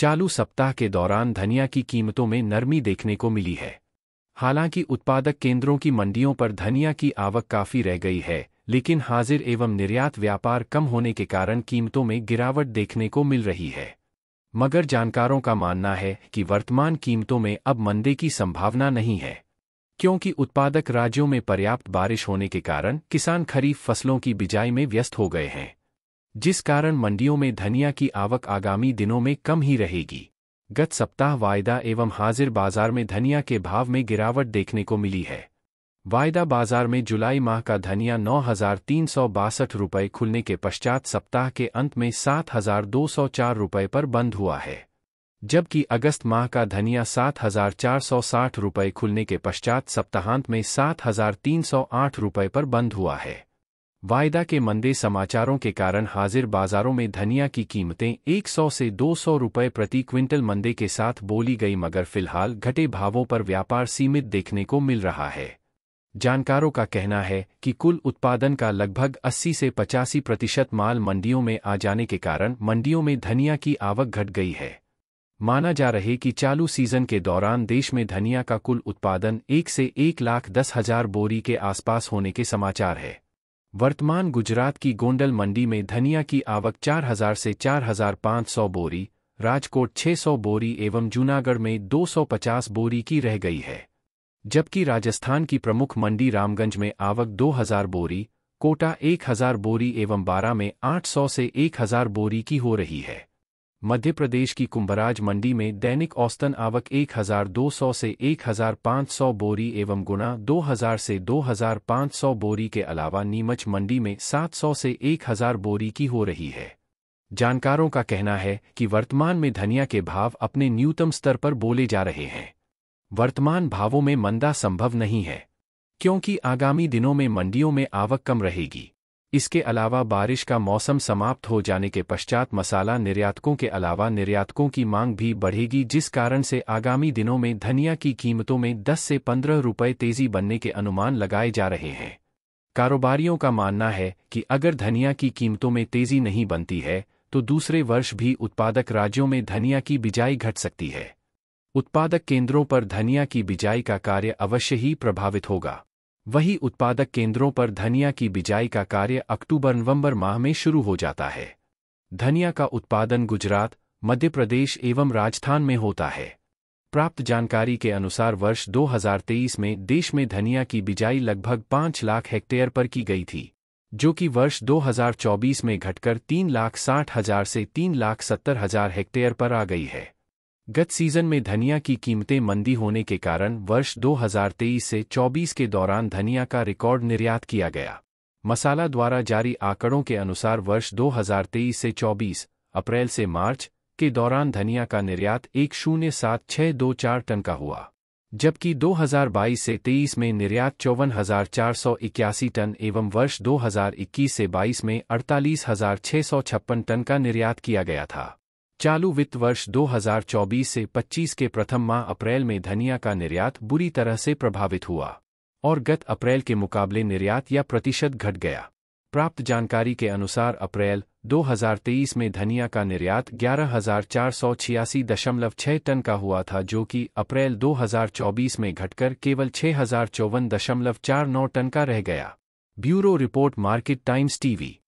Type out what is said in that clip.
चालू सप्ताह के दौरान धनिया की कीमतों में नरमी देखने को मिली है हालांकि उत्पादक केंद्रों की मंडियों पर धनिया की आवक काफी रह गई है लेकिन हाजिर एवं निर्यात व्यापार कम होने के कारण कीमतों में गिरावट देखने को मिल रही है मगर जानकारों का मानना है कि वर्तमान कीमतों में अब मंदे की संभावना नहीं है क्योंकि उत्पादक राज्यों में पर्याप्त बारिश होने के कारण किसान खरीफ फसलों की बिजाई में व्यस्त हो गए हैं जिस कारण मंडियों में धनिया की आवक आगामी दिनों में कम ही रहेगी गत सप्ताह वायदा एवं हाजिर बाजार में धनिया के भाव में गिरावट देखने को मिली है वायदा बाजार में जुलाई माह का धनिया नौ हजार तीन सौ बासठ रुपये खुलने के पश्चात सप्ताह के अंत में सात हजार दो सौ चार रुपये पर बंद हुआ है जबकि अगस्त माह का धनिया सात हजार चार सौ साठ रुपये खुलने के पश्चात सप्ताहांत में सात हजार तीन सौ आठ रुपये पर बंद हुआ है वायदा के मंदे समाचारों के कारण हाजिर बाजारों में धनिया की कीमतें 100 से 200 रुपए प्रति क्विंटल मंदे के साथ बोली गई मगर फिलहाल घटे भावों पर व्यापार सीमित देखने को मिल रहा है जानकारों का कहना है कि कुल उत्पादन का लगभग 80 से पचासी प्रतिशत माल मंडियों में आ जाने के कारण मंडियों में धनिया की आवक घट गई है माना जा रहे कि चालू सीजन के दौरान देश में धनिया का कुल उत्पादन एक से एक लाख दस हजार बोरी के आसपास होने के समाचार है वर्तमान गुजरात की गोंडल मंडी में धनिया की आवक 4000 से 4500 बोरी राजकोट 600 बोरी एवं जूनागढ़ में 250 बोरी की रह गई है जबकि राजस्थान की प्रमुख मंडी रामगंज में आवक 2000 बोरी कोटा 1000 बोरी एवं बारा में 800 से 1000 बोरी की हो रही है मध्य प्रदेश की कुंभराज मंडी में दैनिक औसतन आवक 1,200 से 1,500 बोरी एवं गुना 2,000 से 2,500 बोरी के अलावा नीमच मंडी में 700 से 1,000 बोरी की हो रही है जानकारों का कहना है कि वर्तमान में धनिया के भाव अपने न्यूनतम स्तर पर बोले जा रहे हैं वर्तमान भावों में मंदा संभव नहीं है क्योंकि आगामी दिनों में मंडियों में आवक कम रहेगी इसके अलावा बारिश का मौसम समाप्त हो जाने के पश्चात मसाला निर्यातकों के अलावा निर्यातकों की मांग भी बढ़ेगी जिस कारण से आगामी दिनों में धनिया की कीमतों में 10 से 15 रुपए तेजी बनने के अनुमान लगाए जा रहे हैं कारोबारियों का मानना है कि अगर धनिया की कीमतों में तेजी नहीं बनती है तो दूसरे वर्ष भी उत्पादक राज्यों में धनिया की बिजाई घट सकती है उत्पादक केंद्रों पर धनिया की बिजाई का कार्य अवश्य ही प्रभावित होगा वही उत्पादक केंद्रों पर धनिया की बिजाई का कार्य अक्टूबर नवंबर माह में शुरू हो जाता है धनिया का उत्पादन गुजरात मध्य प्रदेश एवं राजस्थान में होता है प्राप्त जानकारी के अनुसार वर्ष 2023 में देश में धनिया की बिजाई लगभग 5 लाख हेक्टेयर पर की गई थी जो कि वर्ष 2024 में घटकर तीन लाख साठ हजार से तीन लाख सत्तर हजार हेक्टेयर पर आ गई है गत सीजन में धनिया की कीमतें मंदी होने के कारण वर्ष 2023 से 24 के दौरान धनिया का रिकॉर्ड निर्यात किया गया मसाला द्वारा जारी आंकड़ों के अनुसार वर्ष 2023 से 24 अप्रैल से मार्च के दौरान धनिया का निर्यात एक शून्य सात छः दो चार टन का हुआ जबकि 2022 से 23 में निर्यात चौवन हजार चार सौ इक्यासी टन एवं वर्ष 2021 से 22 में अड़तालीस हजार छः सौ छप्पन टन का निर्यात किया गया था चालू वित्त वर्ष 2024 से 25 के प्रथम माह अप्रैल में धनिया का निर्यात बुरी तरह से प्रभावित हुआ और गत अप्रैल के मुकाबले निर्यात या प्रतिशत घट गया प्राप्त जानकारी के अनुसार अप्रैल 2023 में धनिया का निर्यात ग्यारह टन का हुआ था जो कि अप्रैल 2024 में घटकर केवल छह टन का रह गया bureau report market times TV